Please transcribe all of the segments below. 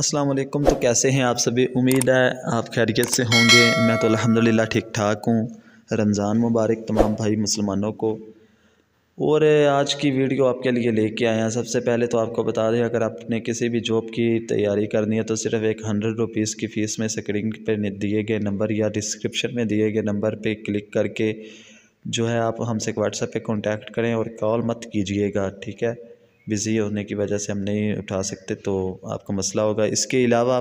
अस्सलाम वालेकुम तो कैसे हैं आप सभी उम्मीद है आप खैरियत से होंगे मैं तो अल्हम्दुलिल्लाह ठीक ठाक हूँ रमज़ान मुबारक तमाम भाई मुसलमानों को और आज की वीडियो आपके लिए लेके आए हैं सबसे पहले तो आपको बता दें अगर आपने किसी भी जॉब की तैयारी करनी है तो सिर्फ़ एक हंड्रेड रुपीज़ की फ़ीस में स्क्रीन पर दिए गए नंबर या डिस्क्रिप्शन में दिए गए नंबर पर क्लिक करके जो है आप हमसे व्हाट्सएप पर कॉन्टैक्ट करें और कॉल मत कीजिएगा ठीक है बिज़ी होने की वजह से हम नहीं उठा सकते तो आपको मसला होगा इसके अलावा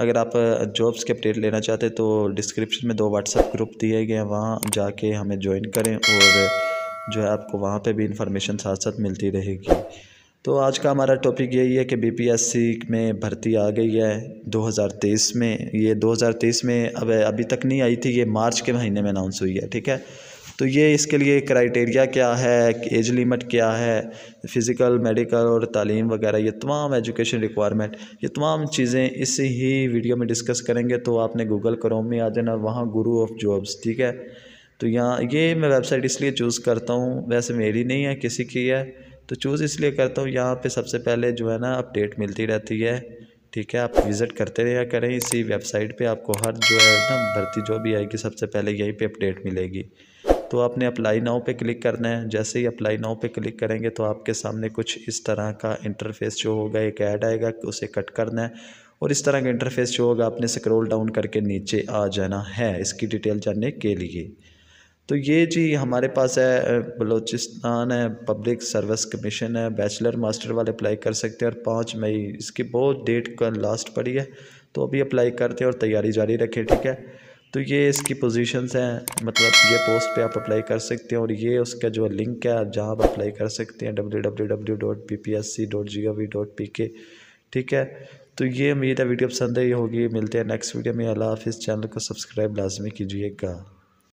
अगर आप जॉब्स के अपडेट लेना चाहते तो डिस्क्रिप्शन में दो व्हाट्सएप ग्रुप दिए गए हैं वहाँ जाके हमें ज्वाइन करें और जो है आपको वहाँ पे भी इंफॉर्मेशन साथ साथ मिलती रहेगी तो आज का हमारा टॉपिक यही है कि बी में भर्ती आ गई है दो में ये दो में अब अभी तक नहीं आई थी ये मार्च के महीने में अनाउंस हुई है ठीक है तो ये इसके लिए क्राइटेरिया क्या है एज लिमिट क्या है फ़िज़िकल मेडिकल और तालीम वगैरह ये तमाम एजुकेशन रिक्वायरमेंट ये तमाम चीज़ें इसी ही वीडियो में डिस्कस करेंगे तो आपने गूगल क्रोम में आ जाना वहाँ गुरु ऑफ जॉब्स ठीक है तो यहाँ ये मैं वेबसाइट इसलिए चूज़ करता हूँ वैसे मेरी नहीं है किसी की है तो चूज़ इसलिए करता हूँ यहाँ पर सबसे पहले जो है ना अपडेट मिलती रहती है ठीक है आप विज़िट करते रहा करें इसी वेबसाइट पे आपको हर जो है ना भर्ती जो भी आएगी सबसे पहले यहीं पे अपडेट मिलेगी तो आपने अप्लाई नाउ पे क्लिक करना है जैसे ही अप्लाई नाउ पे क्लिक करेंगे तो आपके सामने कुछ इस तरह का इंटरफेस जो होगा एक ऐड आएगा उसे कट करना है और इस तरह का इंटरफेस जो होगा आपने स्क्रॉल डाउन करके नीचे आ जाना है इसकी डिटेल जानने के लिए तो ये जी हमारे पास है बलूचिस्तान है पब्लिक सर्विस कमीशन है बैचलर मास्टर वाले अप्लाई कर सकते हैं और पाँच मई इसकी बहुत डेट का लास्ट पड़ी है तो अभी अप्लाई करते हैं और तैयारी जारी रखें ठीक है तो ये इसकी पोजीशंस हैं मतलब ये पोस्ट पे आप अप्लाई कर सकते हैं और ये उसका जो लिंक है आप जहाँ आप अप्लाई कर सकते हैं W W W dot P P S C G O V dot P K ठीक है तो ये उम्मीद है वीडियो पसंद ही होगी मिलते हैं नेक्स्ट वीडियो में अल्लाह हाफिज़ चैनल को सब्सक्राइब लाजमी कीजिएगा